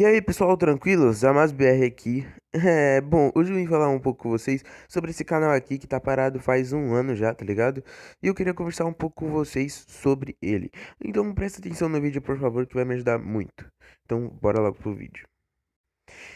E aí pessoal, tranquilos? Jamais BR aqui. É, bom, hoje eu vim falar um pouco com vocês sobre esse canal aqui que tá parado faz um ano já, tá ligado? E eu queria conversar um pouco com vocês sobre ele. Então presta atenção no vídeo, por favor, que vai me ajudar muito. Então bora logo pro vídeo.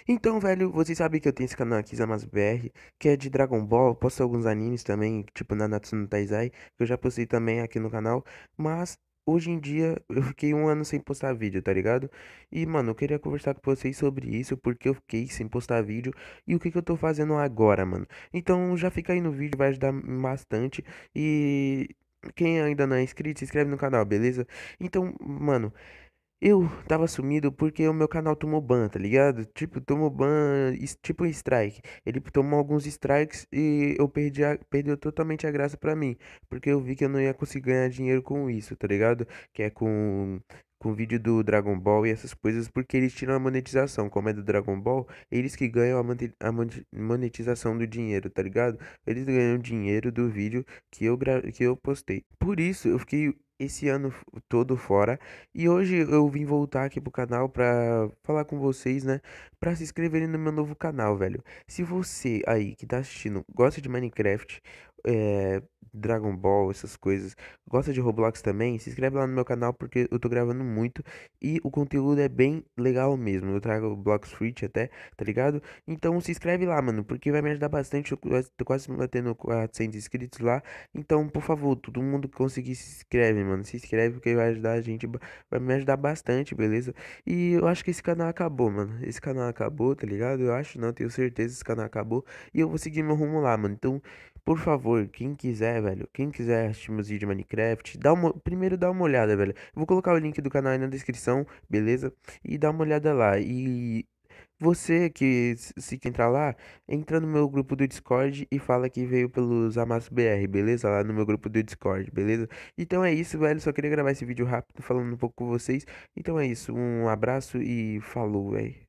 Então, velho, vocês sabem que eu tenho esse canal aqui, Zamas BR, que é de Dragon Ball, posto alguns animes também, tipo Nanatsu no Taizai, que eu já postei também aqui no canal, mas hoje em dia eu fiquei um ano sem postar vídeo, tá ligado? E, mano, eu queria conversar com vocês sobre isso, porque eu fiquei sem postar vídeo e o que, que eu tô fazendo agora, mano. Então já fica aí no vídeo, vai ajudar bastante. E quem ainda não é inscrito, se inscreve no canal, beleza? Então, mano, eu tava sumido porque o meu canal tomou ban, tá ligado? Tipo, tomou ban, tipo strike. Ele tomou alguns strikes e eu perdi a, perdeu totalmente a graça pra mim. Porque eu vi que eu não ia conseguir ganhar dinheiro com isso, tá ligado? Que é com, com vídeo do Dragon Ball e essas coisas, porque eles tiram a monetização. Como é do Dragon Ball, eles que ganham a, a monetização do dinheiro, tá ligado? Eles ganham dinheiro do vídeo que eu, que eu postei. Por isso, eu fiquei esse ano todo fora. E hoje eu vim voltar aqui pro canal pra falar com vocês, né? Pra se inscreverem no meu novo canal, velho. Se você aí que tá assistindo gosta de Minecraft é, Dragon Ball, essas coisas. Gosta de Roblox também? Se inscreve lá no meu canal porque eu tô gravando muito e o conteúdo é bem legal mesmo. Eu trago blocos Free até, tá ligado? Então se inscreve lá, mano, porque vai me ajudar bastante. Eu tô quase batendo 400 inscritos lá. Então, por favor, todo mundo que conseguir se inscreve, mano. Se inscreve porque vai ajudar a gente, vai me ajudar bastante, beleza? E eu acho que esse canal acabou, mano. Esse canal acabou, tá ligado? Eu acho, não, tenho certeza que esse canal acabou e eu vou seguir meu rumo lá, mano. Então, por favor, quem quiser, velho, quem quiser assistir meus vídeos de Minecraft, dá uma, primeiro dá uma olhada, velho. vou colocar o link do canal aí na descrição, beleza? E dá uma olhada lá. E você que se quer entrar lá, entra no meu grupo do Discord e fala que veio pelos Amasso BR, beleza? Lá no meu grupo do Discord, beleza? Então é isso, velho. Só queria gravar esse vídeo rápido falando um pouco com vocês. Então é isso. Um abraço e falou, velho.